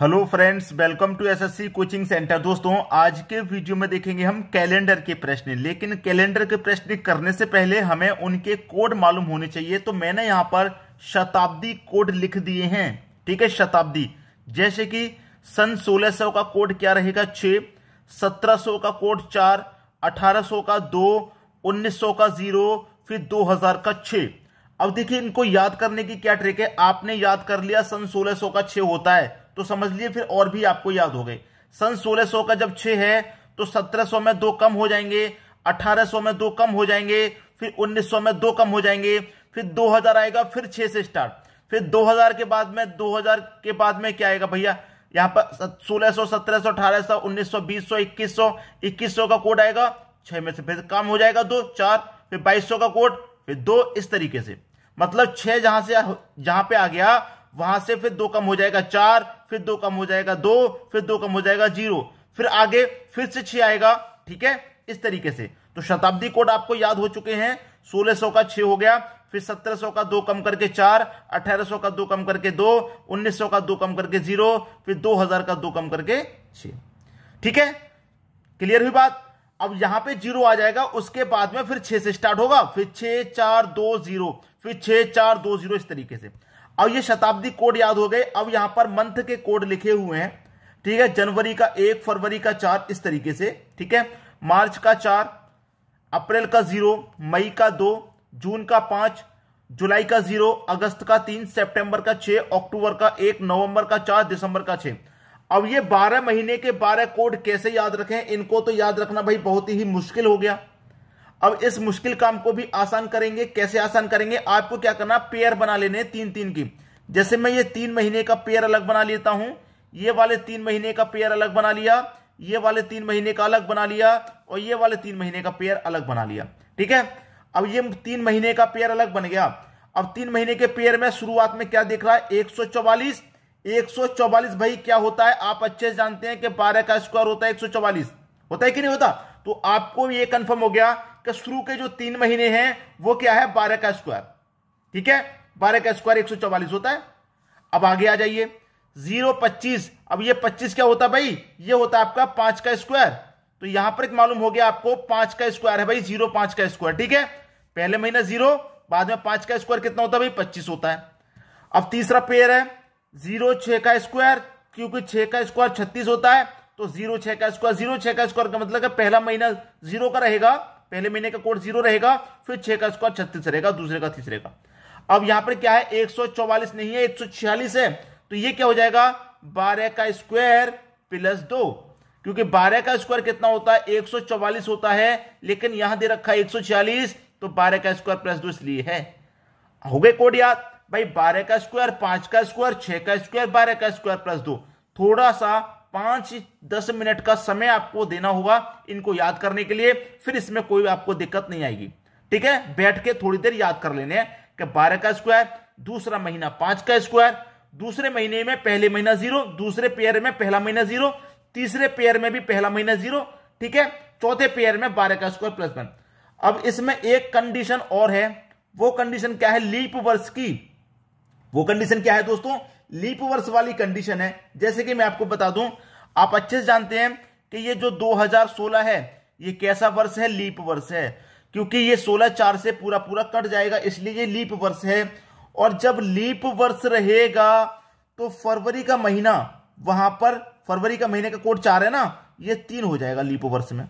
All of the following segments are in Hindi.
hello friends welcome to SSC coaching centre दोस्तों आज के वीडियो में देखेंगे हम कैलेंडर के प्रश्न लेकिन कैलेंडर के प्रश्न करने से पहले हमें उनके कोड मालूम होने चाहिए तो मैंने यहाँ पर शताब्दी कोड लिख दिए हैं ठीक है शताब्दी जैसे कि सन 1600 का कोड क्या रहेगा छ 1700 का कोड चार 1800 का दो 1900 का जीरो फिर 2000 का छ अब देखिए इनको याद करने की क्या ट्रिक है आपने याद कर लिया सन 1600 का छह होता है तो समझ लिए फिर और भी आपको याद हो गए सन 1600 का जब छह है तो 1700 में दो कम हो जाएंगे 1800 में दो कम हो जाएंगे फिर 1900 में दो कम हो जाएंगे फिर 2000 आएगा फिर 6 से स्टार्ट फिर 2000 के बाद में 2000 के बाद में क्या आएगा भैया यहाँ पर सोलह सौ बीस सौ इक्कीस सौ इक्कीस सौ का कोड आएगा छह में से फिर काम हो जाएगा दो चार फिर सौ का कोड फिर दो इस तरीके से मतलब छह जहां से जहां पे आ गया वहां से फिर दो कम हो जाएगा चार फिर दो कम हो जाएगा दो फिर दो कम हो जाएगा जीरो फिर आगे फिर से छह आएगा ठीक है इस तरीके से तो शताब्दी कोड आपको याद हो चुके हैं सोलह सौ का छह हो गया फिर सत्रह सौ का दो कम करके चार अठारह सौ का दो कम करके दो उन्नीस सौ का दो कम करके जीरो फिर दो हजार का दो कम करके छ ठीक है क्लियर हुई बात अब यहां पे जीरो आ जाएगा उसके बाद में फिर छह से स्टार्ट होगा फिर छह चार दो जीरो फिर छह चार दो जीरो इस तरीके से अब ये शताब्दी कोड याद हो गए अब यहां पर मंथ के कोड लिखे हुए हैं ठीक है जनवरी का एक फरवरी का चार इस तरीके से ठीक है मार्च का चार अप्रैल का जीरो मई का दो जून का पांच जुलाई का जीरो अगस्त का तीन सेप्टेंबर का छह अक्टूबर का एक नवंबर का चार दिसंबर का छह अब ये 12 महीने के 12 कोड कैसे याद रखें इनको तो याद रखना भाई बहुत ही मुश्किल हो गया अब इस मुश्किल काम को भी आसान करेंगे कैसे आसान करेंगे आपको क्या करना पेयर बना लेने तीन तीन की जैसे मैं ये तीन महीने का पेयर अलग बना लेता हूं ये वाले तीन महीने का पेयर अलग बना लिया ये वाले तीन महीने का अलग बना लिया और ये वाले तीन महीने का पेयर अलग बना लिया ठीक है अब ये तीन महीने का पेयर अलग बन गया अब तीन महीने के पेयर में शुरुआत में क्या देख रहा है एक 144 भाई क्या होता है आप अच्छे से जानते हैं कि बारह का स्क्वायर होता है 144 होता है कि नहीं होता तो आपको ये कंफर्म हो गया कि शुरू के जो तीन महीने हैं वो क्या है बारह का स्क्वायर ठीक है बारह का स्क्वायर एक होता है अब आगे आ जाइए जीरो पच्चीस अब ये पच्चीस क्या होता भाई ये होता है आपका पांच का स्क्वायर तो यहां पर मालूम हो गया आपको पांच का स्क्वायर है भाई जीरो पांच का स्क्वायर ठीक है पहले महीना जीरो बाद में पांच का स्क्वायर कितना होता है भाई पच्चीस होता है अब तीसरा पेयर है जीरो छ का स्क्वायर क्योंकि छह का स्क्वायर छत्तीस होता है तो जीरो छह का स्क्वायर जीरो छः का स्क्वायर का मतलब है पहला महीना जीरो का रहेगा पहले महीने का कोड जीरो रहेगा फिर छह का स्क्वायर छत्तीस रहेगा दूसरे का तीसरे का अब यहां पर क्या है एक नहीं है एक है तो ये क्या हो जाएगा बारह का स्क्वायर प्लस दो क्योंकि बारह का स्क्वायर कितना होता है एक होता है लेकिन यहां दे रखा है एक तो बारह का स्क्वायर प्लस दो इसलिए है हो गए कोड याद भाई बारह का स्क्वायर पांच का स्क्वायर छह का स्क्वायर बारह का स्क्वायर प्लस दो थोड़ा सा पांच दस मिनट का समय आपको देना होगा इनको याद करने के लिए फिर इसमें कोई आपको दिक्कत नहीं आएगी ठीक है बैठ के थोड़ी देर याद कर लेने कि बारह का स्क्वायर दूसरा महीना पांच का स्क्वायर दूसरे महीने में पहले महीना जीरो दूसरे पेयर में पहला महीना जीरो तीसरे पेयर में भी पहला महीना जीरो ठीक है चौथे पेयर में बारह का स्क्वायर प्लस वन अब इसमें एक कंडीशन और है वो कंडीशन क्या है लीप वर्ष की वो कंडीशन क्या है दोस्तों लीप वर्ष वाली कंडीशन है जैसे कि मैं आपको बता दूं आप अच्छे से जानते हैं कि ये जो 2016 है ये कैसा वर्ष है लीप वर्ष है क्योंकि ये 16 चार से पूरा पूरा कट जाएगा इसलिए ये लीप वर्ष है और जब लीप वर्ष रहेगा तो फरवरी का महीना वहां पर फरवरी का महीने का कोड चार है ना ये तीन हो जाएगा लीप वर्ष में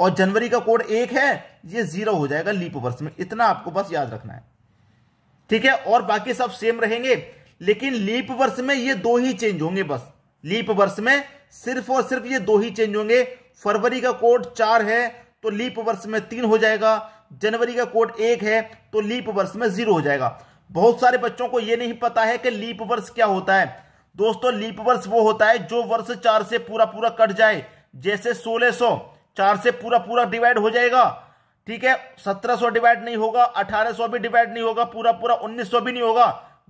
और जनवरी का कोड एक है ये जीरो हो जाएगा लीप वर्ष में इतना आपको बस याद रखना है ठीक है और बाकी सब सेम रहेंगे लेकिन लीप वर्ष में ये दो ही चेंज होंगे बस लीप वर्ष में सिर्फ और सिर्फ ये दो ही चेंज होंगे फरवरी का कोड चार है तो लीप वर्ष में तीन हो जाएगा जनवरी का कोड एक है तो लीप वर्ष में जीरो हो जाएगा बहुत सारे बच्चों को यह नहीं पता है कि लीप वर्ष क्या होता है दोस्तों लीप वर्ष वो होता है जो वर्ष चार से पूरा पूरा कट जाए जैसे सोलह सौ चार से पूरा पूरा डिवाइड हो जाएगा ठीक है 1700 डिवाइड नहीं होगा 1800 भी डिवाइड नहीं होगा पूरा पूरा 1900 भी नहीं होगा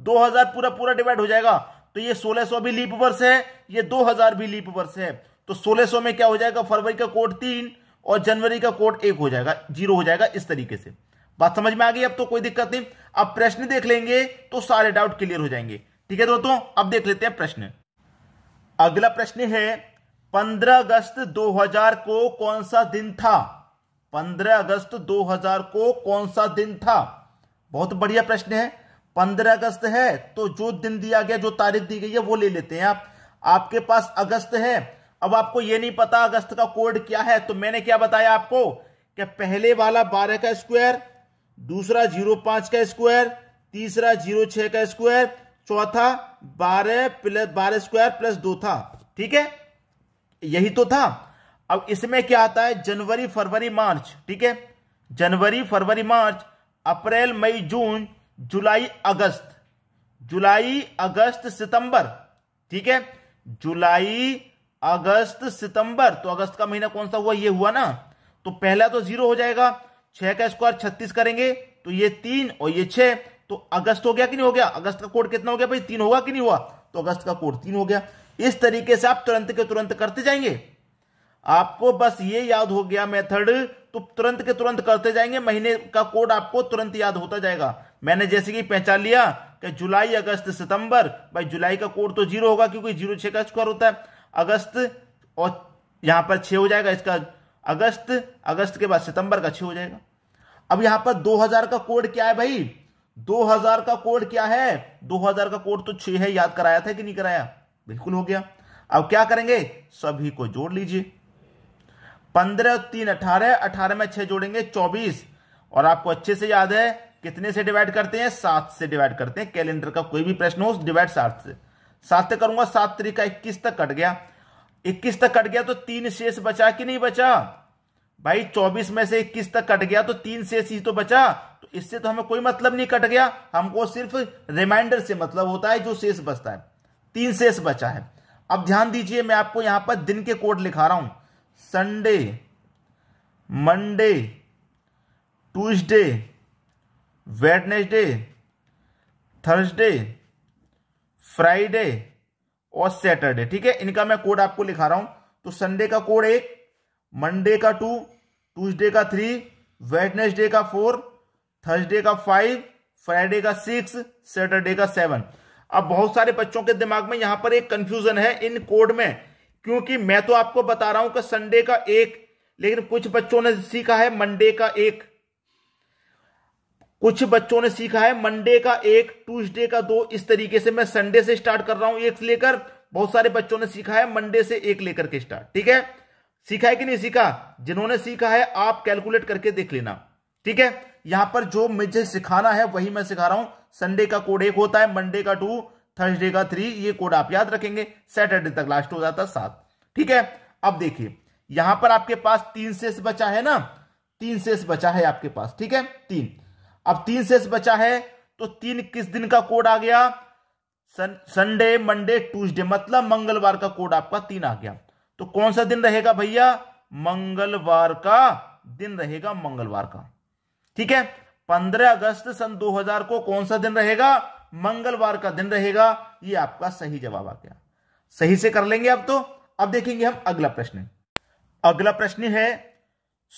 2000 पूरा पूरा डिवाइड हो जाएगा तो ये 1600 भी लीप वर्ष है ये 2000 भी लीप वर्ष है तो 1600 में क्या हो जाएगा फरवरी का कोड तीन और जनवरी का कोड एक हो जाएगा जीरो हो जाएगा इस तरीके से बात समझ में आ गई अब तो कोई दिक्कत नहीं अब प्रश्न देख लेंगे तो सारे डाउट क्लियर हो जाएंगे ठीक है दोस्तों अब देख लेते हैं प्रश्न अगला प्रश्न है पंद्रह अगस्त हजार को कौन सा दिन था पंद्रह अगस्त 2000 को कौन सा दिन था बहुत बढ़िया प्रश्न है पंद्रह अगस्त है तो जो दिन दिया गया जो तारीख दी गई है वो ले लेते हैं आप आपके पास अगस्त है अब आपको ये नहीं पता अगस्त का कोड क्या है तो मैंने क्या बताया आपको कि पहले वाला बारह का स्क्वायर दूसरा जीरो पांच का स्क्वायर तीसरा जीरो छह का स्क्वायर चौथा बारह प्लस बारह स्क्वायर प्लस दो था ठीक है यही तो था अब इसमें क्या आता है जनवरी फरवरी मार्च ठीक है जनवरी फरवरी मार्च अप्रैल मई जून जुलाई अगस्त जुलाई अगस्त सितंबर ठीक है जुलाई अगस्त सितंबर तो अगस्त का महीना कौन सा हुआ ये हुआ ना तो पहला तो जीरो हो जाएगा छह का स्क्वायर छत्तीस करेंगे तो ये तीन और ये छह तो अगस्त हो गया कि नहीं हो गया अगस्त का कोड कितना हो गया भाई तीन होगा कि नहीं हुआ तो अगस्त का कोड तीन हो गया इस तरीके से आप तुरंत के तुरंत करते जाएंगे आपको बस ये याद हो गया मेथड तो तुरंत के तुरंत करते जाएंगे महीने का कोड आपको तुरंत याद होता जाएगा मैंने जैसे कि पहचान लिया कि जुलाई अगस्त सितंबर भाई जुलाई का कोड तो जीरो होगा क्योंकि जीरो छः का स्क्वायर होता है अगस्त और यहां पर छः हो जाएगा इसका अगस्त अगस्त के बाद सितंबर का छः हो जाएगा अब यहां पर 2000 का कोड क्या है भाई 2000 का कोड क्या है 2000 का कोड तो छ है याद कराया था कि नहीं कराया बिल्कुल हो गया अब क्या करेंगे सभी को जोड़ लीजिए पंद्रह तीन अठारह अठारह में छह जोड़ेंगे चौबीस और आपको अच्छे से याद है कितने से डिवाइड करते हैं सात से डिवाइड करते हैं कैलेंडर का कोई भी प्रश्न हो डिवाइड सात से सात से करूंगा सात तरीका इक्कीस तक कट गया इक्कीस तक कट गया तो तीन शेष बचा कि नहीं बचा भाई चौबीस में से इक्कीस तक कट गया तो तीन शेष ही तो बचा तो इससे तो हमें कोई मतलब नहीं कट गया हमको सिर्फ रिमाइंडर से मतलब होता है जो शेष बचता है तीन शेष बचा है अब ध्यान दीजिए मैं आपको यहां पर दिन के कोड लिखा रहा हूं Sunday Monday Tuesday Wednesday Thursday Friday और सैटरडे ठीक है इनका मैं कोड आपको लिखा रहा हूं तो संडे का कोड एक मंडे का टू ट्यूसडे का थ्री वेडनेसडे का फोर थर्सडे का फाइव फ्राइडे का सिक्स सैटरडे का सेवन अब बहुत सारे बच्चों के दिमाग में यहां पर एक कंफ्यूजन है इन कोड में क्योंकि मैं तो आपको बता रहा हूं कि संडे का एक लेकिन कुछ बच्चों ने सीखा है मंडे का एक कुछ बच्चों ने सीखा है मंडे का एक ट्यूसडे का दो इस तरीके से मैं संडे से स्टार्ट कर रहा हूं एक लेकर बहुत सारे बच्चों ने सीखा है मंडे से एक लेकर के स्टार्ट ठीक है सीखा है कि नहीं सीखा जिन्होंने सीखा है आप कैलकुलेट करके देख लेना ठीक है यहां पर जो मुझे सिखाना है वही मैं सिखा रहा हूं संडे का कोड एक होता है मंडे का टू थर्सडे का थ्री ये कोड आप याद रखेंगे सैटरडे तक लास्ट हो जाता सात ठीक है अब देखिए यहां पर आपके पास तीन शेष बचा है ना तीन शेष बचा है आपके पास ठीक है तीन अब तीन शेष बचा है तो तीन किस दिन का कोड आ गया संडे मंडे ट्यूसडे मतलब मंगलवार का कोड आपका तीन आ गया तो कौन सा दिन रहेगा भैया मंगलवार का दिन रहेगा मंगलवार का ठीक है पंद्रह अगस्त सन 2000 को कौन सा दिन रहेगा मंगलवार का दिन रहेगा ये आपका सही जवाब आ गया सही से कर लेंगे अब तो अब देखेंगे हम अगला प्रश्न अगला प्रश्न है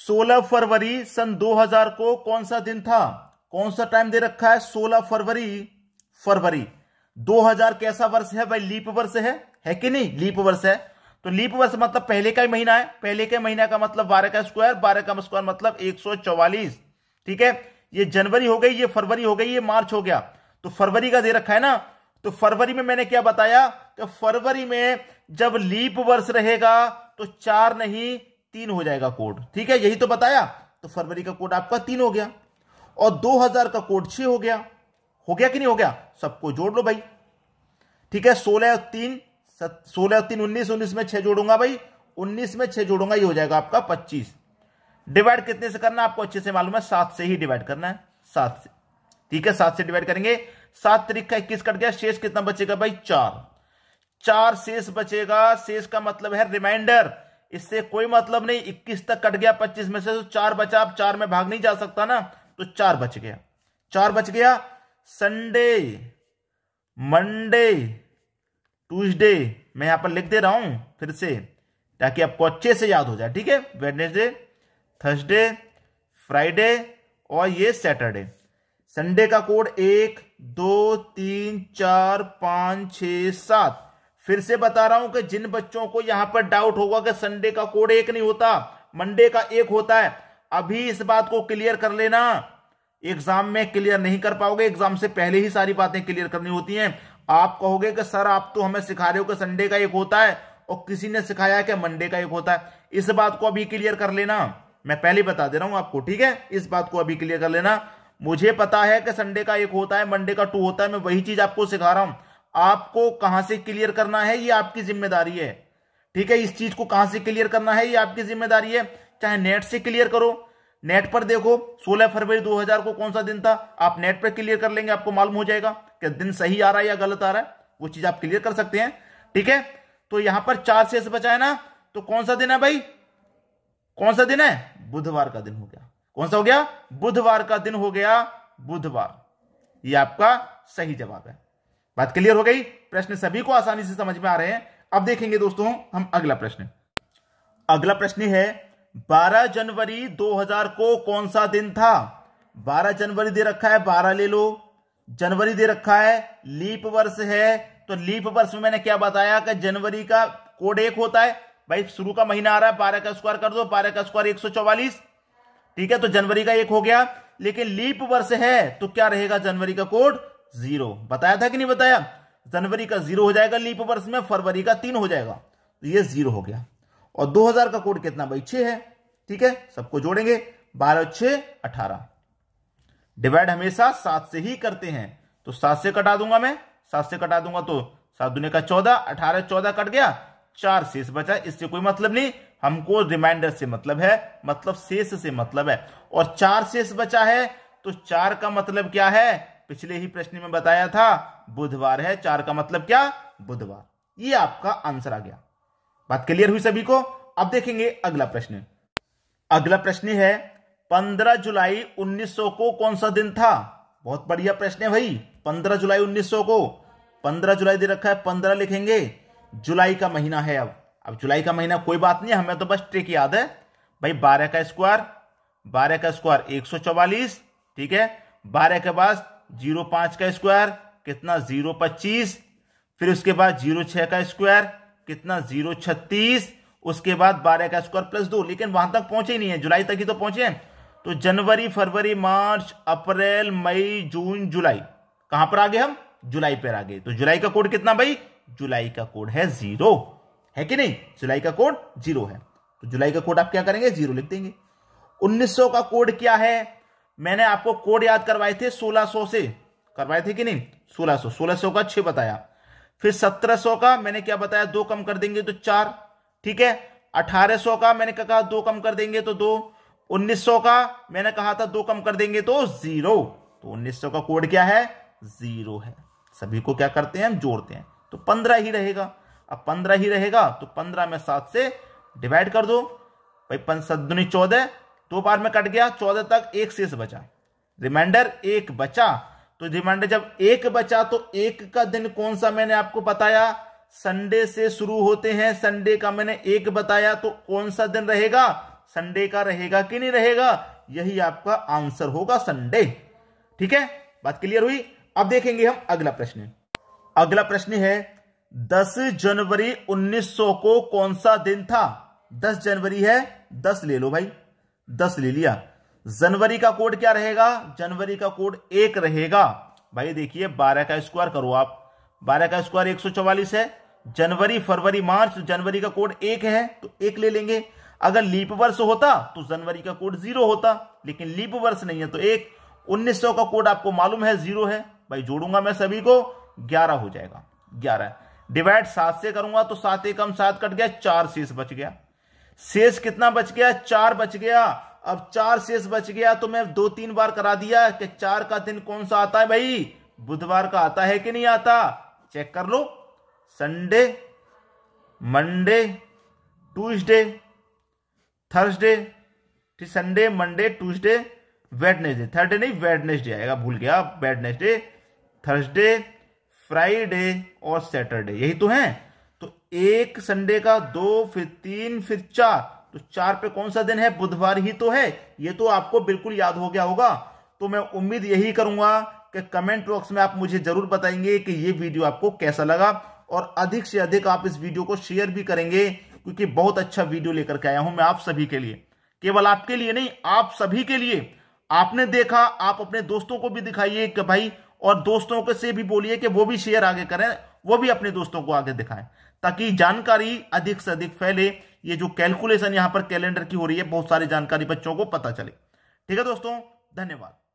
16 फरवरी सन 2000 को कौन सा दिन था कौन सा टाइम दे रखा है 16 फरवरी फरवरी 2000 कैसा वर्ष है भाई लीप वर्ष है है कि नहीं लीप वर्ष है तो लीप वर्ष मतलब पहले का ही महीना है पहले के महीना का मतलब बारह का स्क्वायर बारह का स्क्वायर मतलब एक ठीक है ये जनवरी हो गई ये फरवरी हो गई ये मार्च हो गया तो फरवरी का दे रखा है ना तो फरवरी में मैंने क्या बताया कि फरवरी में जब लीप वर्ष रहेगा तो चार नहीं तीन हो जाएगा कोड ठीक है यही तो बताया तो फरवरी का कोड आपका तीन हो गया और 2000 का कोड छह हो गया हो गया कि नहीं हो गया सबको जोड़ लो भाई ठीक है सोलह और तीन सोलह और तीन उन्नीस उन्नीस में छह जोड़ूंगा भाई उन्नीस में छह जोड़ूंगा ये हो जाएगा आपका पच्चीस डिवाइड कितने से करना आपको अच्छे से मालूम है सात से ही डिवाइड करना है सात से ठीक है सात से डिवाइड करेंगे सात तरीक का इक्कीस कट गया शेष कितना बचेगा भाई चार चार शेष बचेगा शेष का मतलब है रिमाइंडर इससे कोई मतलब नहीं इक्कीस तक कट गया पच्चीस में से तो चार बचा आप चार में भाग नहीं जा सकता ना तो चार बच गया चार बच गया संडे मंडे ट्यूसडे मैं यहां पर लिख दे रहा हूं फिर से ताकि आपको अच्छे से याद हो जाए ठीक है वेडनेसडे थर्सडे फ्राइडे और ये सैटरडे संडे का कोड एक दो तीन चार पांच छ सात फिर से बता रहा हूं कि जिन बच्चों को यहां पर डाउट होगा कि संडे का कोड एक नहीं होता मंडे का एक होता है अभी इस बात को क्लियर कर लेना एग्जाम में क्लियर नहीं कर पाओगे एग्जाम से पहले ही सारी बातें क्लियर करनी होती हैं आप कहोगे कि सर आप तो हमें सिखा रहे हो कि संडे का एक होता है और किसी ने सिखाया कि मंडे का एक होता है इस बात को अभी क्लियर कर लेना मैं पहले बता दे रहा हूं आपको ठीक है इस बात को अभी क्लियर कर लेना मुझे पता है कि संडे का एक होता है मंडे का टू होता है मैं वही चीज आपको सिखा रहा हूं आपको कहां से क्लियर करना है ये आपकी जिम्मेदारी है ठीक है इस चीज को कहां से क्लियर करना है ये आपकी जिम्मेदारी है चाहे नेट से क्लियर करो नेट पर देखो 16 फरवरी 2000 को कौन सा दिन था आप नेट पर क्लियर कर लेंगे आपको मालूम हो जाएगा कि दिन सही आ रहा है या गलत आ रहा है वो चीज आप क्लियर कर सकते हैं ठीक है तो यहां पर चार से बचा है ना तो कौन सा दिन है भाई कौन सा दिन है बुधवार का दिन हो गया कौन सा हो गया बुधवार का दिन हो गया बुधवार ये आपका सही जवाब है बात क्लियर हो गई प्रश्न सभी को आसानी से समझ में आ रहे हैं अब देखेंगे दोस्तों हम अगला प्रश्न अगला प्रश्न है 12 जनवरी 2000 को कौन सा दिन था 12 जनवरी दे रखा है 12 ले लो जनवरी दे रखा है लीप वर्ष है तो लीप वर्ष में मैंने क्या बताया कि जनवरी का कोड एक होता है भाई शुरू का महीना आ रहा है बारह का स्क्वायर कर दो बारह का स्क्वायर एक सौ चौवालीस ठीक है तो जनवरी का एक हो गया लेकिन लीप वर्ष है तो क्या रहेगा जनवरी का कोड जीरो बताया था कि नहीं बताया जनवरी का जीरो हो जाएगा लीप वर्ष में फरवरी का तीन हो जाएगा तो ये जीरो हो गया और 2000 का कोड कितना भाई छह है ठीक है सबको जोड़ेंगे बारह छह अठारह डिवाइड हमेशा सात से ही करते हैं तो सात से कटा दूंगा मैं सात से कटा दूंगा तो सात दुनिया का चौदह अठारह चौदह कट गया चार शेष बचा इससे कोई मतलब नहीं हमको रिमाइंडर से मतलब है मतलब शेष से मतलब है और चार शेष बचा है तो चार का मतलब क्या है पिछले ही प्रश्न में बताया था बुधवार है चार का मतलब क्या बुधवार ये आपका आंसर आ गया बात क्लियर हुई सभी को अब देखेंगे अगला प्रश्न अगला प्रश्न है 15 जुलाई 1900 को कौन सा दिन था बहुत बढ़िया प्रश्न है भाई 15 जुलाई 1900 को 15 जुलाई दे रखा है 15 लिखेंगे जुलाई का महीना है अब अब जुलाई का महीना कोई बात नहीं हमें तो बस ट्रिक याद है भाई बारह का स्क्वायर बारह का स्क्वायर एक सौ चौवालीस ठीक है बारह के बाद जीरो पांच का स्क्वायर कितना जीरो पच्चीस फिर उसके बाद जीरो छह का स्क्वायर कितना जीरो छत्तीस उसके बाद बारह का स्क्वायर प्लस दो लेकिन वहां तक पहुंचे ही नहीं है जुलाई तक ही तो पहुंचे हैं तो जनवरी फरवरी मार्च अप्रैल मई जून जुलाई कहां पर आ गए हम जुलाई पर आ गए तो जुलाई का कोड कितना भाई जुलाई का कोड है जीरो है कि नहीं जुलाई का कोड जीरो है तो जुलाई का कोड आप क्या करेंगे जीरो लिख देंगे 1900 का कोड क्या है मैंने आपको कोड याद करवाए थे 1600 से करवाए थे कि नहीं 1600 1600 का छह बताया फिर 1700 का मैंने क्या बताया दो कम कर देंगे तो चार ठीक है 1800 का मैंने कहा दो कम कर देंगे तो दो 1900 का मैंने कहा था दो कम कर देंगे तो जीरो तो 1900 का कोड क्या है जीरो है सभी को क्या करते हैं हम जोड़ते हैं तो पंद्रह ही रहेगा अब पंद्रह ही रहेगा तो पंद्रह में सात से डिवाइड कर दो भाई सदुनी चौदह दो बार में कट गया चौदह तक एक शेष बचा रिमाइंडर एक बचा तो रिमाइंडर जब एक बचा तो एक का दिन कौन सा मैंने आपको बताया संडे से शुरू होते हैं संडे का मैंने एक बताया तो कौन सा दिन रहेगा संडे का रहेगा कि नहीं रहेगा यही आपका आंसर होगा संडे ठीक है बात क्लियर हुई अब देखेंगे हम अगला प्रश्न अगला प्रश्न है 10 जनवरी 1900 को कौन सा दिन था 10 जनवरी है 10 ले लो भाई 10 ले लिया जनवरी का कोड क्या रहेगा जनवरी का कोड एक रहेगा भाई देखिए 12 का स्क्वायर करो आप 12 का स्क्वायर 144 है जनवरी फरवरी मार्च जनवरी का कोड एक है तो एक ले लेंगे अगर लीप वर्ष होता तो जनवरी का कोड जीरो होता लेकिन लीप वर्ष नहीं है तो एक 1900 का कोड आपको मालूम है जीरो है भाई जोड़ूंगा मैं सभी को ग्यारह हो जाएगा ग्यारह डिवाइड सात से करूंगा तो सात एकम सात कट गया चार शेष बच गया शेष कितना बच गया चार बच गया अब चार शेष बच गया तो मैं दो तीन बार करा दिया कि चार का दिन कौन सा आता है भाई बुधवार का आता है कि नहीं आता चेक कर लो संडे मंडे ट्यूसडे थर्सडे ठीक Sunday Monday Tuesday Wednesday Thursday नहीं वेडनेसडे आएगा भूल गया वेडनेसडे थर्सडे फ्राइडे और सैटरडे यही तो है तो एक संडे का दो फिर तीन फिर चार तो चार पे कौन सा दिन है बुधवार ही तो है ये तो आपको बिल्कुल याद हो गया होगा तो मैं उम्मीद यही करूंगा कि कमेंट बॉक्स में आप मुझे जरूर बताएंगे कि ये वीडियो आपको कैसा लगा और अधिक से अधिक आप इस वीडियो को शेयर भी करेंगे क्योंकि बहुत अच्छा वीडियो लेकर के आया हूं मैं आप सभी के लिए केवल आपके लिए नहीं आप सभी के लिए आपने देखा आप अपने दोस्तों को भी दिखाइए कि भाई और दोस्तों के से भी बोलिए कि वो भी शेयर आगे करें वो भी अपने दोस्तों को आगे दिखाएं ताकि जानकारी अधिक से अधिक फैले ये जो कैलकुलेशन यहां पर कैलेंडर की हो रही है बहुत सारी जानकारी बच्चों को पता चले ठीक है दोस्तों धन्यवाद